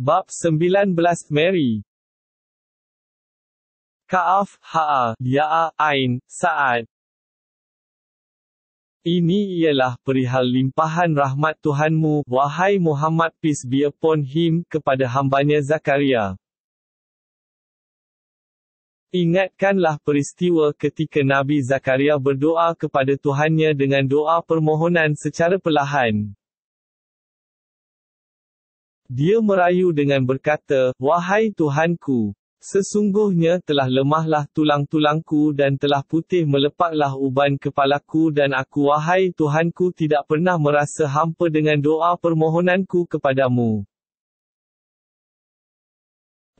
Bab 19 Mary Kaaf, Haa, Ya'a, Ain, Sa'ad ini ialah perihal limpahan rahmat Tuhanmu, wahai Muhammad peace be upon him, kepada hambanya Zakaria. Ingatkanlah peristiwa ketika Nabi Zakaria berdoa kepada Tuhannya dengan doa permohonan secara perlahan. Dia merayu dengan berkata, Wahai Tuhanku, sesungguhnya telah lemahlah tulang-tulangku dan telah putih melepaklah uban kepalaku dan aku wahai Tuhanku tidak pernah merasa hampa dengan doa permohonanku kepadamu.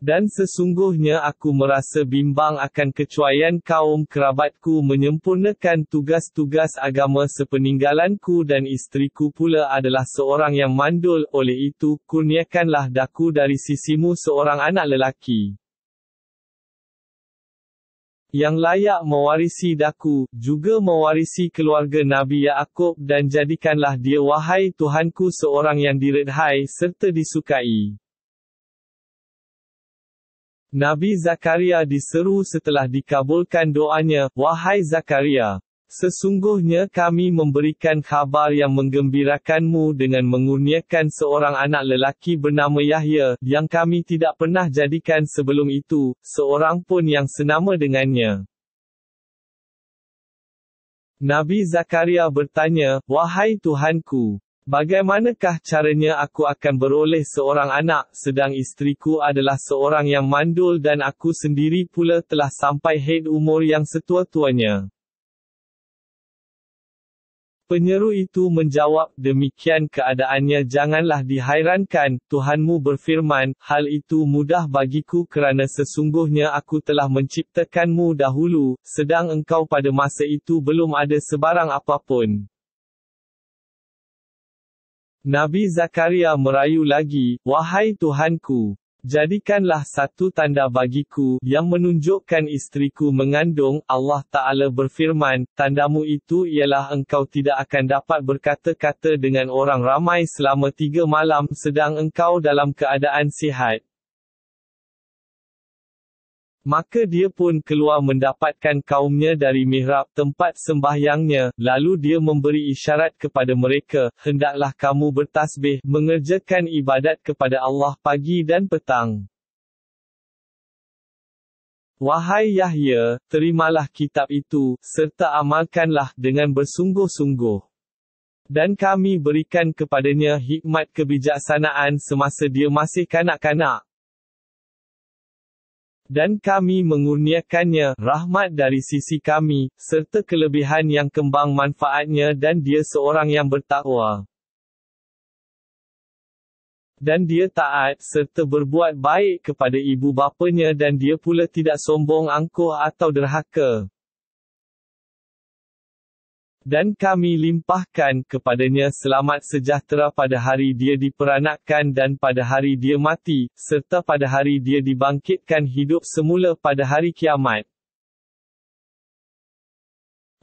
Dan sesungguhnya aku merasa bimbang akan kecuaian kaum kerabatku menyempurnakan tugas-tugas agama sepeninggalanku dan isteriku pula adalah seorang yang mandul, oleh itu, kurniakanlah daku dari sisimu seorang anak lelaki. Yang layak mewarisi daku, juga mewarisi keluarga Nabi Yaakob dan jadikanlah dia wahai Tuhanku seorang yang diredhai serta disukai. Nabi Zakaria diseru setelah dikabulkan doanya, Wahai Zakaria, sesungguhnya kami memberikan khabar yang menggembirakanmu dengan mengurniakan seorang anak lelaki bernama Yahya, yang kami tidak pernah jadikan sebelum itu, seorang pun yang senama dengannya. Nabi Zakaria bertanya, Wahai Tuhanku, Bagaimanakah caranya aku akan beroleh seorang anak, sedang isteriku adalah seorang yang mandul dan aku sendiri pula telah sampai head umur yang setua-tuanya? Penyeru itu menjawab, demikian keadaannya janganlah dihairankan, Tuhanmu berfirman, hal itu mudah bagiku kerana sesungguhnya aku telah menciptakanmu dahulu, sedang engkau pada masa itu belum ada sebarang apapun. Nabi Zakaria merayu lagi, Wahai Tuhanku, jadikanlah satu tanda bagiku, yang menunjukkan istriku mengandung, Allah Ta'ala berfirman, tandamu itu ialah engkau tidak akan dapat berkata-kata dengan orang ramai selama tiga malam, sedang engkau dalam keadaan sihat. Maka dia pun keluar mendapatkan kaumnya dari mihrab tempat sembahyangnya, lalu dia memberi isyarat kepada mereka, hendaklah kamu bertasbih, mengerjakan ibadat kepada Allah pagi dan petang. Wahai Yahya, terimalah kitab itu, serta amalkanlah, dengan bersungguh-sungguh. Dan kami berikan kepadanya hikmat kebijaksanaan semasa dia masih kanak-kanak dan kami mengurniakannya rahmat dari sisi kami serta kelebihan yang kembang manfaatnya dan dia seorang yang bertakwa dan dia taat serta berbuat baik kepada ibu bapanya dan dia pula tidak sombong angkuh atau derhaka dan kami limpahkan kepadanya selamat sejahtera pada hari dia diperanakkan dan pada hari dia mati, serta pada hari dia dibangkitkan hidup semula pada hari kiamat.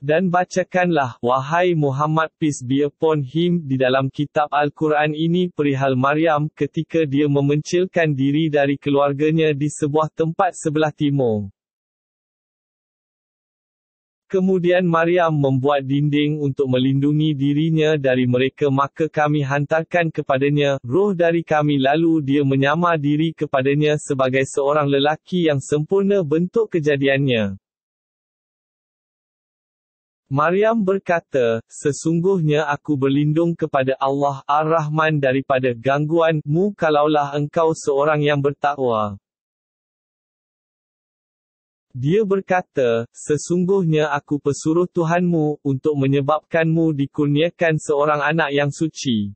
Dan bacakanlah, wahai Muhammad peace be upon him, di dalam kitab Al-Quran ini perihal Maryam ketika dia memencilkan diri dari keluarganya di sebuah tempat sebelah timur. Kemudian Maryam membuat dinding untuk melindungi dirinya dari mereka maka kami hantarkan kepadanya roh dari kami lalu dia menyamar diri kepadanya sebagai seorang lelaki yang sempurna bentuk kejadiannya. Maryam berkata, sesungguhnya aku berlindung kepada Allah Ar-Rahman daripada gangguanmu kalaulah engkau seorang yang bertakwa. Dia berkata, sesungguhnya aku pesuruh Tuhanmu, untuk menyebabkanmu dikurniakan seorang anak yang suci.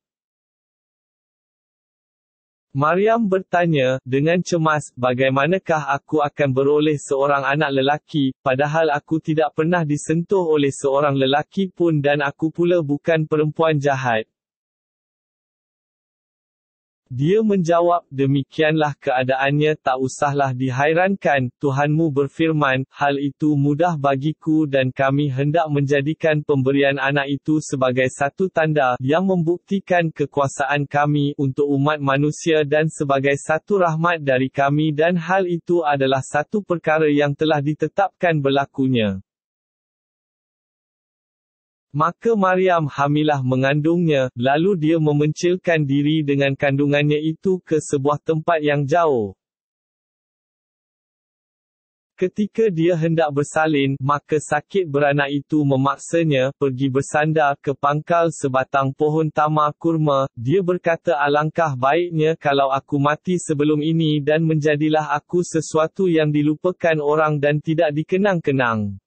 Maryam bertanya, dengan cemas, bagaimanakah aku akan beroleh seorang anak lelaki, padahal aku tidak pernah disentuh oleh seorang lelaki pun dan aku pula bukan perempuan jahat. Dia menjawab, demikianlah keadaannya tak usahlah dihairankan, Tuhanmu berfirman, hal itu mudah bagiku dan kami hendak menjadikan pemberian anak itu sebagai satu tanda, yang membuktikan kekuasaan kami untuk umat manusia dan sebagai satu rahmat dari kami dan hal itu adalah satu perkara yang telah ditetapkan berlakunya. Maka Maryam hamilah mengandungnya, lalu dia memencilkan diri dengan kandungannya itu ke sebuah tempat yang jauh. Ketika dia hendak bersalin, maka sakit beranak itu memaksanya pergi bersandar ke pangkal sebatang pohon tamar kurma. Dia berkata alangkah baiknya kalau aku mati sebelum ini dan menjadilah aku sesuatu yang dilupakan orang dan tidak dikenang-kenang.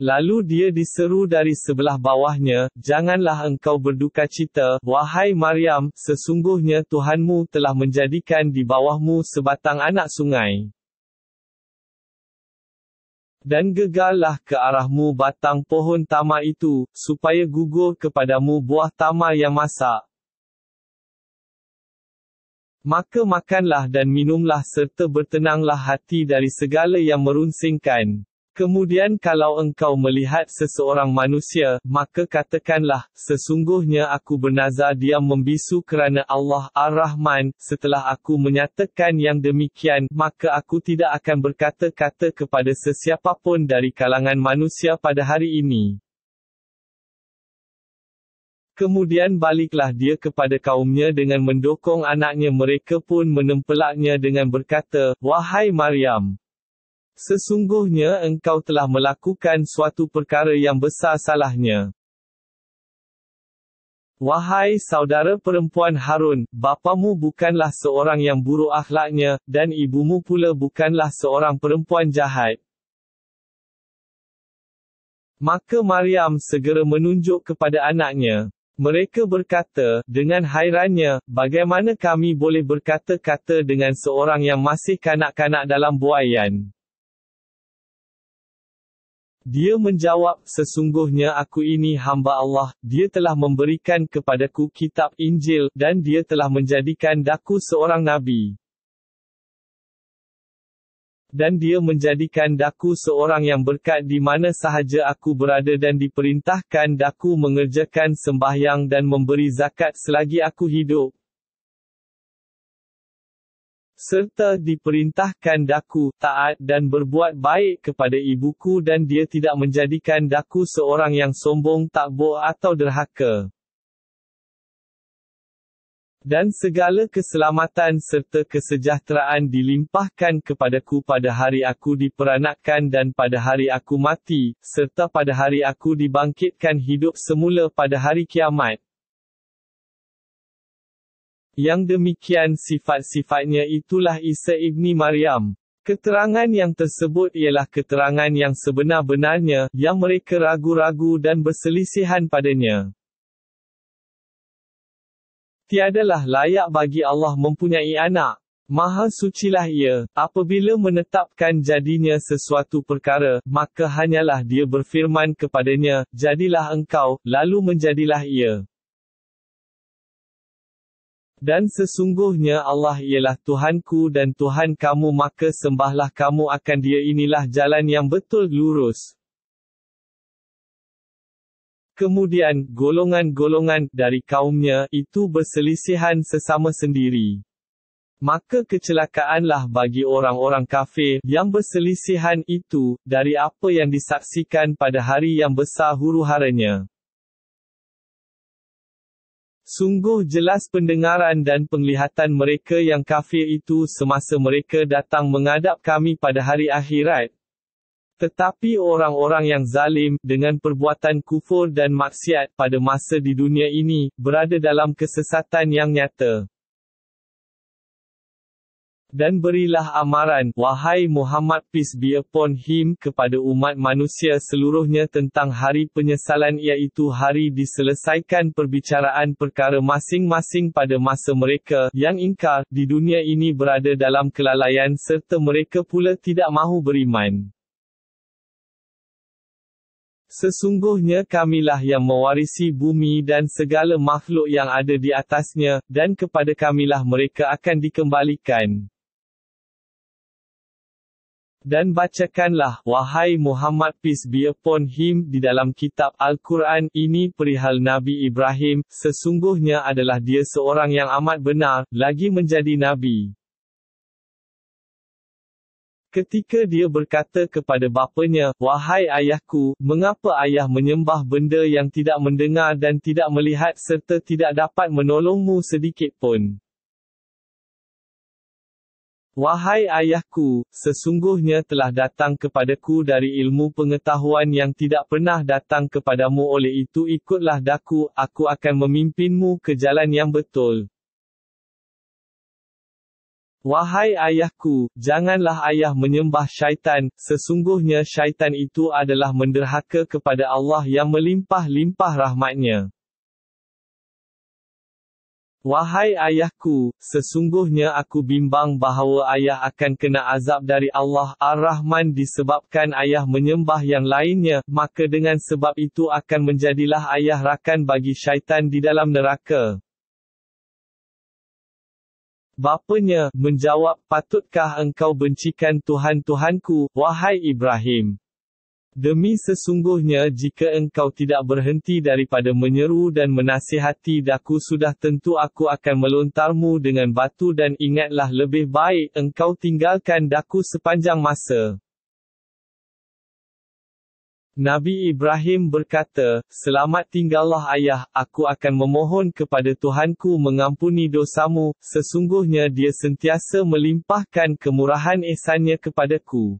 Lalu dia diseru dari sebelah bawahnya, Janganlah engkau berduka cita, wahai Maryam, sesungguhnya Tuhanmu telah menjadikan di bawahmu sebatang anak sungai. Dan gegarlah ke arahmu batang pohon tamar itu, supaya gugur kepadamu buah tamar yang masak. Maka makanlah dan minumlah serta bertenanglah hati dari segala yang merunsingkan. Kemudian kalau engkau melihat seseorang manusia, maka katakanlah, sesungguhnya aku bernazar dia membisu kerana Allah Ar-Rahman, setelah aku menyatakan yang demikian, maka aku tidak akan berkata-kata kepada sesiapapun dari kalangan manusia pada hari ini. Kemudian baliklah dia kepada kaumnya dengan mendokong anaknya mereka pun menempelaknya dengan berkata, Wahai Maryam! Sesungguhnya engkau telah melakukan suatu perkara yang besar salahnya. Wahai saudara perempuan Harun, bapamu bukanlah seorang yang buruk akhlaknya, dan ibumu pula bukanlah seorang perempuan jahat. Maka Maryam segera menunjuk kepada anaknya. Mereka berkata, dengan hairannya, bagaimana kami boleh berkata-kata dengan seorang yang masih kanak-kanak dalam buayan. Dia menjawab, sesungguhnya aku ini hamba Allah, dia telah memberikan kepadaku kitab Injil, dan dia telah menjadikan daku seorang Nabi. Dan dia menjadikan daku seorang yang berkat di mana sahaja aku berada dan diperintahkan daku mengerjakan sembahyang dan memberi zakat selagi aku hidup serta diperintahkan daku taat dan berbuat baik kepada ibuku dan dia tidak menjadikan daku seorang yang sombong tak boh atau derhaka. Dan segala keselamatan serta kesejahteraan dilimpahkan kepadaku pada hari aku diperanakkan dan pada hari aku mati, serta pada hari aku dibangkitkan hidup semula pada hari kiamat. Yang demikian sifat-sifatnya itulah Isa ibni Maryam. Keterangan yang tersebut ialah keterangan yang sebenar-benarnya, yang mereka ragu-ragu dan berselisihan padanya. Tiadalah layak bagi Allah mempunyai anak. Maha sucilah ia, apabila menetapkan jadinya sesuatu perkara, maka hanyalah dia berfirman kepadanya, jadilah engkau, lalu menjadilah ia. Dan sesungguhnya Allah ialah Tuhanku dan Tuhan kamu maka sembahlah kamu akan dia inilah jalan yang betul lurus. Kemudian, golongan-golongan, dari kaumnya, itu berselisihan sesama sendiri. Maka kecelakaanlah bagi orang-orang kafir, yang berselisihan itu, dari apa yang disaksikan pada hari yang besar huru-haranya. Sungguh jelas pendengaran dan penglihatan mereka yang kafir itu semasa mereka datang mengadap kami pada hari akhirat. Tetapi orang-orang yang zalim, dengan perbuatan kufur dan maksiat pada masa di dunia ini, berada dalam kesesatan yang nyata dan berilah amaran, wahai Muhammad peace be upon him, kepada umat manusia seluruhnya tentang hari penyesalan iaitu hari diselesaikan perbicaraan perkara masing-masing pada masa mereka, yang ingkar, di dunia ini berada dalam kelalaian serta mereka pula tidak mahu beriman. Sesungguhnya kamilah yang mewarisi bumi dan segala makhluk yang ada di atasnya, dan kepada kamilah mereka akan dikembalikan. Dan bacakanlah, wahai Muhammad peace be upon him, di dalam kitab Al-Quran ini perihal Nabi Ibrahim, sesungguhnya adalah dia seorang yang amat benar, lagi menjadi Nabi. Ketika dia berkata kepada bapanya, Wahai ayahku, mengapa ayah menyembah benda yang tidak mendengar dan tidak melihat serta tidak dapat menolongmu sedikitpun. Wahai ayahku, sesungguhnya telah datang kepadaku dari ilmu pengetahuan yang tidak pernah datang kepadamu oleh itu ikutlah daku, aku akan memimpinmu ke jalan yang betul. Wahai ayahku, janganlah ayah menyembah syaitan, sesungguhnya syaitan itu adalah menderhaka kepada Allah yang melimpah-limpah rahmatnya. Wahai ayahku, sesungguhnya aku bimbang bahawa ayah akan kena azab dari Allah Ar-Rahman disebabkan ayah menyembah yang lainnya, maka dengan sebab itu akan menjadilah ayah rakan bagi syaitan di dalam neraka. Bapanya, menjawab, patutkah engkau bencikan Tuhan-Tuhanku, wahai Ibrahim? Demi sesungguhnya jika engkau tidak berhenti daripada menyeru dan menasihati daku sudah tentu aku akan melontarmu dengan batu dan ingatlah lebih baik engkau tinggalkan daku sepanjang masa. Nabi Ibrahim berkata, Selamat tinggallah ayah, aku akan memohon kepada Tuhanku mengampuni dosamu, sesungguhnya dia sentiasa melimpahkan kemurahan ihsannya kepadaku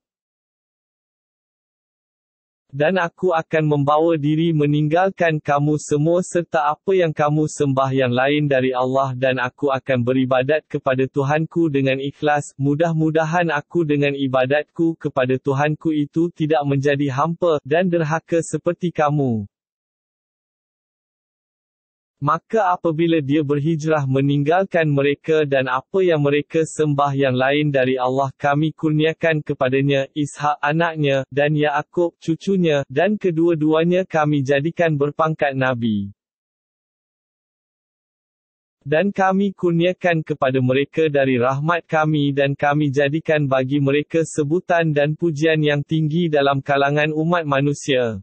dan aku akan membawa diri meninggalkan kamu semua serta apa yang kamu sembah yang lain dari Allah dan aku akan beribadat kepada Tuhanku dengan ikhlas, mudah-mudahan aku dengan ibadatku kepada Tuhanku itu tidak menjadi hampa, dan derhaka seperti kamu. Maka apabila dia berhijrah meninggalkan mereka dan apa yang mereka sembah yang lain dari Allah kami kurniakan kepadanya, Ishak anaknya, dan Yaakob cucunya, dan kedua-duanya kami jadikan berpangkat Nabi. Dan kami kurniakan kepada mereka dari rahmat kami dan kami jadikan bagi mereka sebutan dan pujian yang tinggi dalam kalangan umat manusia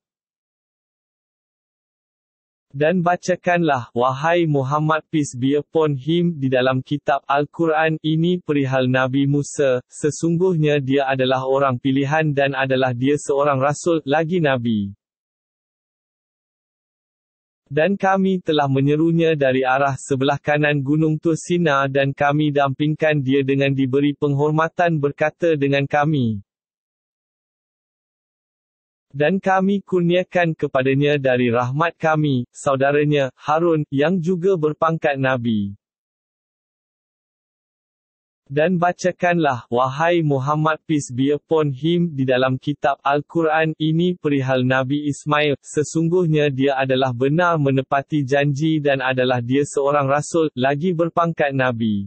dan bacakanlah, wahai Muhammad peace be upon him, di dalam kitab Al-Quran ini perihal Nabi Musa, sesungguhnya dia adalah orang pilihan dan adalah dia seorang rasul, lagi Nabi. Dan kami telah menyerunya dari arah sebelah kanan Gunung Tursina dan kami dampingkan dia dengan diberi penghormatan berkata dengan kami dan kami kurniakan kepadanya dari rahmat kami, saudaranya, Harun, yang juga berpangkat Nabi. Dan bacakanlah, wahai Muhammad peace be upon him, di dalam kitab Al-Quran ini perihal Nabi Ismail, sesungguhnya dia adalah benar menepati janji dan adalah dia seorang rasul, lagi berpangkat Nabi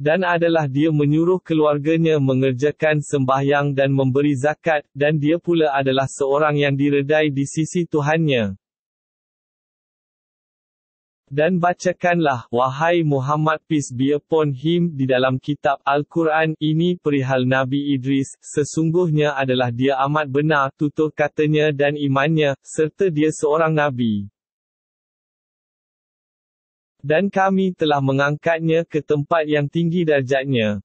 dan adalah dia menyuruh keluarganya mengerjakan sembahyang dan memberi zakat, dan dia pula adalah seorang yang diredai di sisi Tuhannya. Dan bacakanlah, wahai Muhammad peace be upon him, di dalam kitab Al-Quran, ini perihal Nabi Idris, sesungguhnya adalah dia amat benar, tutur katanya dan imannya, serta dia seorang Nabi dan kami telah mengangkatnya ke tempat yang tinggi darjatnya.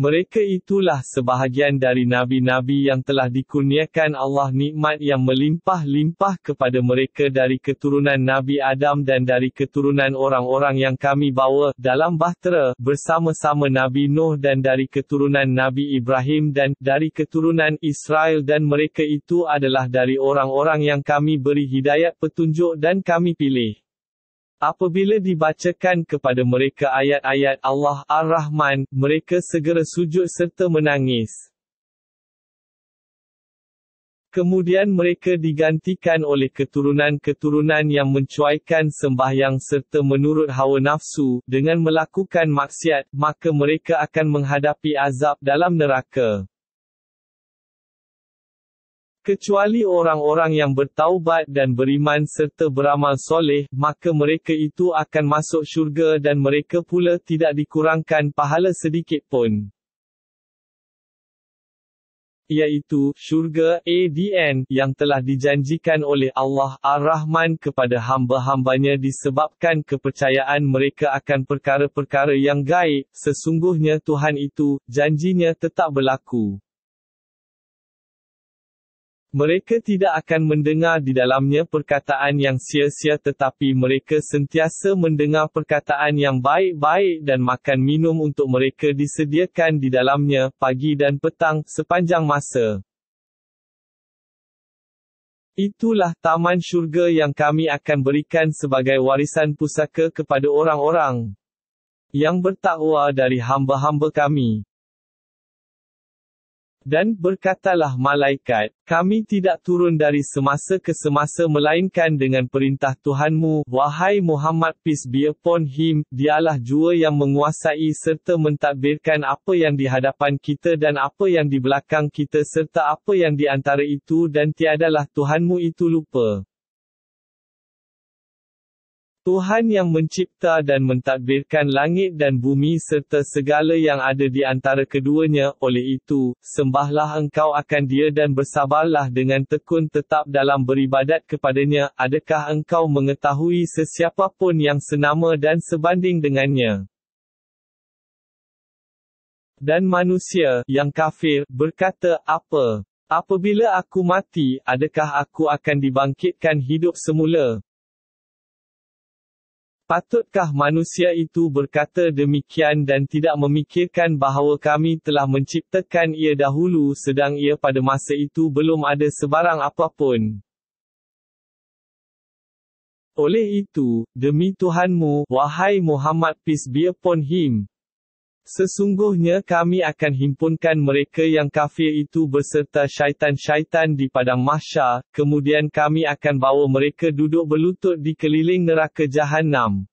Mereka itulah sebahagian dari nabi-nabi yang telah dikurniakan Allah nikmat yang melimpah-limpah kepada mereka dari keturunan Nabi Adam dan dari keturunan orang-orang yang kami bawa dalam bahtera bersama-sama Nabi Nuh dan dari keturunan Nabi Ibrahim dan dari keturunan Israel dan mereka itu adalah dari orang-orang yang kami beri hidayat petunjuk dan kami pilih. Apabila dibacakan kepada mereka ayat-ayat Allah Ar-Rahman, mereka segera sujud serta menangis. Kemudian mereka digantikan oleh keturunan-keturunan yang mencuaikan sembahyang serta menurut hawa nafsu, dengan melakukan maksiat, maka mereka akan menghadapi azab dalam neraka kecuali orang-orang yang bertaubat dan beriman serta beramal soleh, maka mereka itu akan masuk syurga dan mereka pula tidak dikurangkan pahala sedikit pun. Iaitu, syurga, ADN, yang telah dijanjikan oleh Allah Ar-Rahman kepada hamba-hambanya disebabkan kepercayaan mereka akan perkara-perkara yang gaib, sesungguhnya Tuhan itu, janjinya tetap berlaku. Mereka tidak akan mendengar di dalamnya perkataan yang sia-sia tetapi mereka sentiasa mendengar perkataan yang baik-baik dan makan minum untuk mereka disediakan di dalamnya pagi dan petang sepanjang masa. Itulah taman syurga yang kami akan berikan sebagai warisan pusaka kepada orang-orang yang bertakwa dari hamba-hamba kami. Dan, berkatalah malaikat, kami tidak turun dari semasa ke semasa melainkan dengan perintah Tuhanmu, wahai Muhammad peace be upon him, dialah jua yang menguasai serta mentadbirkan apa yang di hadapan kita dan apa yang di belakang kita serta apa yang di antara itu dan tiadalah Tuhanmu itu lupa. Tuhan yang mencipta dan mentadbirkan langit dan bumi serta segala yang ada di antara keduanya, oleh itu, sembahlah engkau akan dia dan bersabarlah dengan tekun tetap dalam beribadat kepadanya, adakah engkau mengetahui sesiapa pun yang senama dan sebanding dengannya? Dan manusia, yang kafir, berkata, apa? Apabila aku mati, adakah aku akan dibangkitkan hidup semula? Patutkah manusia itu berkata demikian dan tidak memikirkan bahawa kami telah menciptakan ia dahulu sedang ia pada masa itu belum ada sebarang apapun? Oleh itu, demi Tuhanmu, wahai Muhammad peace be upon him, Sesungguhnya kami akan himpunkan mereka yang kafir itu beserta syaitan-syaitan di padang mahsyar, kemudian kami akan bawa mereka duduk berlutut di keliling neraka jahanam.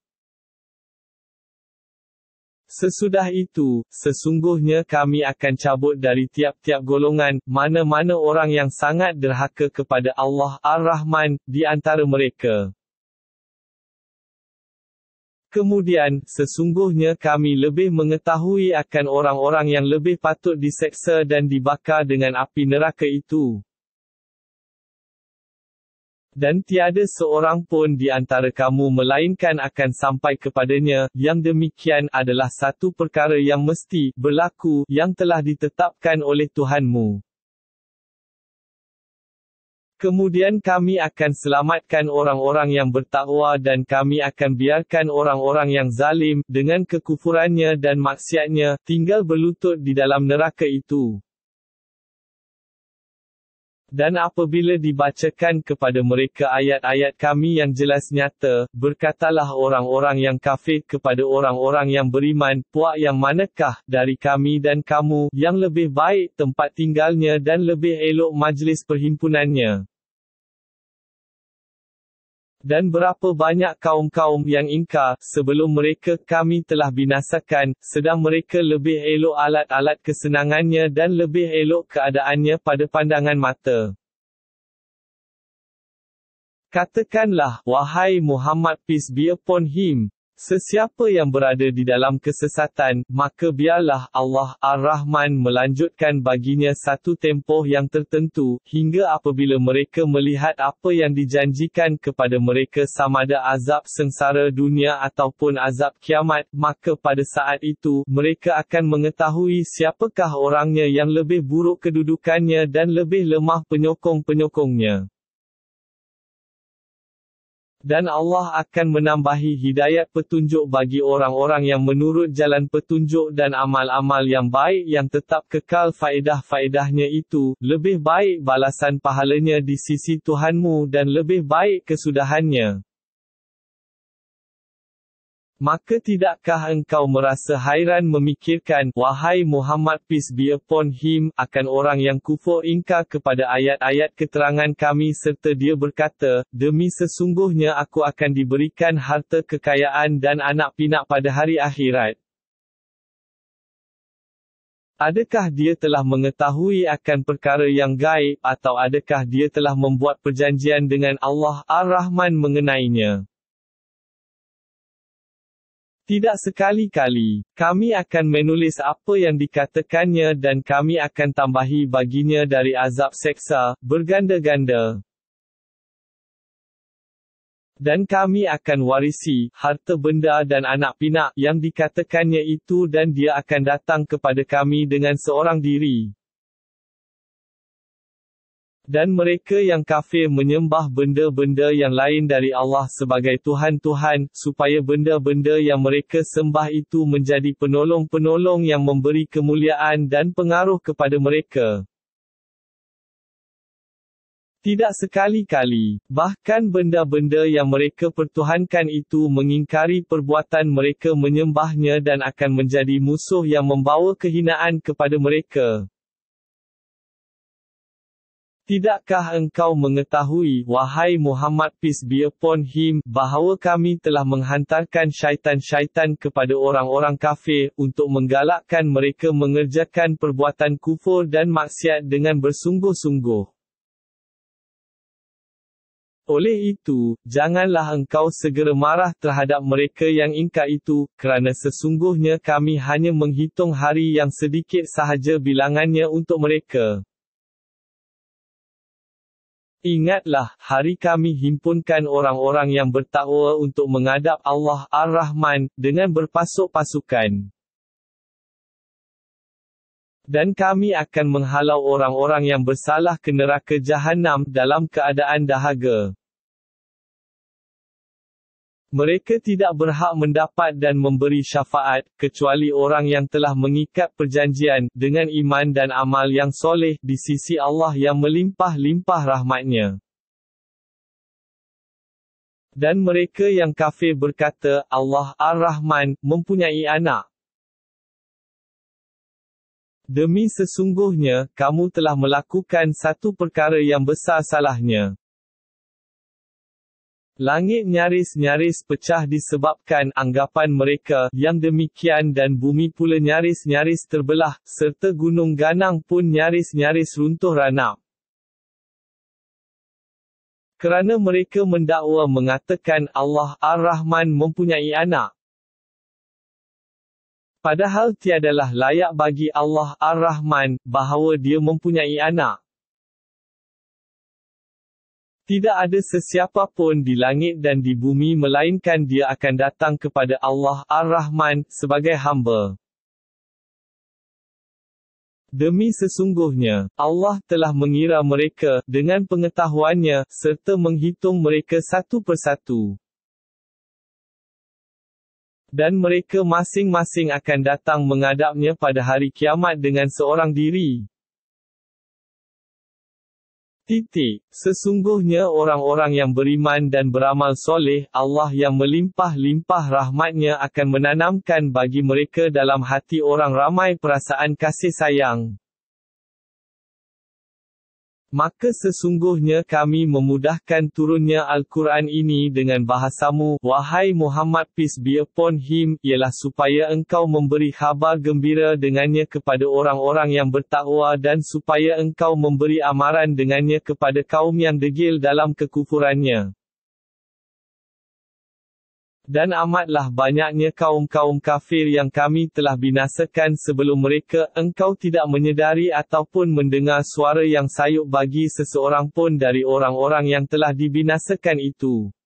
Sesudah itu, sesungguhnya kami akan cabut dari tiap-tiap golongan, mana-mana orang yang sangat derhaka kepada Allah Ar-Rahman, di antara mereka. Kemudian, sesungguhnya kami lebih mengetahui akan orang-orang yang lebih patut diseksa dan dibakar dengan api neraka itu. Dan tiada seorang pun di antara kamu melainkan akan sampai kepadanya, yang demikian adalah satu perkara yang mesti berlaku, yang telah ditetapkan oleh Tuhanmu. Kemudian kami akan selamatkan orang-orang yang bertakwa dan kami akan biarkan orang-orang yang zalim, dengan kekufurannya dan maksiatnya, tinggal berlutut di dalam neraka itu. Dan apabila dibacakan kepada mereka ayat-ayat kami yang jelas nyata, berkatalah orang-orang yang kafir kepada orang-orang yang beriman, puak yang manakah, dari kami dan kamu, yang lebih baik tempat tinggalnya dan lebih elok majlis perhimpunannya dan berapa banyak kaum-kaum yang ingkar, sebelum mereka kami telah binasakan, sedang mereka lebih elok alat-alat kesenangannya dan lebih elok keadaannya pada pandangan mata. Katakanlah, wahai Muhammad peace be upon him, Sesiapa yang berada di dalam kesesatan, maka biarlah Allah Ar-Rahman melanjutkan baginya satu tempoh yang tertentu, hingga apabila mereka melihat apa yang dijanjikan kepada mereka samada azab sengsara dunia ataupun azab kiamat, maka pada saat itu, mereka akan mengetahui siapakah orangnya yang lebih buruk kedudukannya dan lebih lemah penyokong-penyokongnya. Dan Allah akan menambahi hidayat petunjuk bagi orang-orang yang menurut jalan petunjuk dan amal-amal yang baik yang tetap kekal faedah-faedahnya itu, lebih baik balasan pahalanya di sisi Tuhanmu dan lebih baik kesudahannya. Maka tidakkah engkau merasa hairan memikirkan, wahai Muhammad peace be upon him, akan orang yang kufur ingkar kepada ayat-ayat keterangan kami serta dia berkata, demi sesungguhnya aku akan diberikan harta kekayaan dan anak pinak pada hari akhirat. Adakah dia telah mengetahui akan perkara yang gaib, atau adakah dia telah membuat perjanjian dengan Allah Ar-Rahman mengenainya? Tidak sekali-kali, kami akan menulis apa yang dikatakannya dan kami akan tambahi baginya dari azab seksa, berganda-ganda. Dan kami akan warisi, harta benda dan anak pinak, yang dikatakannya itu dan dia akan datang kepada kami dengan seorang diri. Dan mereka yang kafir menyembah benda-benda yang lain dari Allah sebagai Tuhan-Tuhan, supaya benda-benda yang mereka sembah itu menjadi penolong-penolong yang memberi kemuliaan dan pengaruh kepada mereka. Tidak sekali-kali, bahkan benda-benda yang mereka pertuhankan itu mengingkari perbuatan mereka menyembahnya dan akan menjadi musuh yang membawa kehinaan kepada mereka. Tidakkah engkau mengetahui, wahai Muhammad peace be upon him, bahawa kami telah menghantarkan syaitan-syaitan kepada orang-orang kafir, untuk menggalakkan mereka mengerjakan perbuatan kufur dan maksiat dengan bersungguh-sungguh. Oleh itu, janganlah engkau segera marah terhadap mereka yang ingkar itu, kerana sesungguhnya kami hanya menghitung hari yang sedikit sahaja bilangannya untuk mereka. Ingatlah, hari kami himpunkan orang-orang yang bertakwa untuk menghadap Allah Ar-Rahman, dengan berpasuk pasukan. Dan kami akan menghalau orang-orang yang bersalah ke neraka jahanam dalam keadaan dahaga. Mereka tidak berhak mendapat dan memberi syafaat, kecuali orang yang telah mengikat perjanjian, dengan iman dan amal yang soleh, di sisi Allah yang melimpah-limpah rahmatnya. Dan mereka yang kafir berkata, Allah Ar-Rahman, mempunyai anak. Demi sesungguhnya, kamu telah melakukan satu perkara yang besar salahnya. Langit nyaris-nyaris pecah disebabkan anggapan mereka yang demikian dan bumi pula nyaris-nyaris terbelah, serta gunung ganang pun nyaris-nyaris runtuh ranap Kerana mereka mendakwa mengatakan Allah Ar-Rahman mempunyai anak. Padahal tiadalah layak bagi Allah Ar-Rahman, bahawa dia mempunyai anak. Tidak ada sesiapa pun di langit dan di bumi melainkan dia akan datang kepada Allah Ar-Rahman sebagai hamba. Demi sesungguhnya, Allah telah mengira mereka dengan pengetahuannya serta menghitung mereka satu persatu. Dan mereka masing-masing akan datang mengadapnya pada hari kiamat dengan seorang diri. Titik. Sesungguhnya orang-orang yang beriman dan beramal soleh, Allah yang melimpah-limpah rahmatnya akan menanamkan bagi mereka dalam hati orang ramai perasaan kasih sayang. Maka sesungguhnya kami memudahkan turunnya Al-Quran ini dengan bahasamu, Wahai Muhammad peace be upon him, ialah supaya engkau memberi khabar gembira dengannya kepada orang-orang yang bertakwa dan supaya engkau memberi amaran dengannya kepada kaum yang degil dalam kekufurannya dan amatlah banyaknya kaum-kaum kafir yang kami telah binasakan sebelum mereka, engkau tidak menyedari ataupun mendengar suara yang sayup bagi seseorang pun dari orang-orang yang telah dibinasakan itu.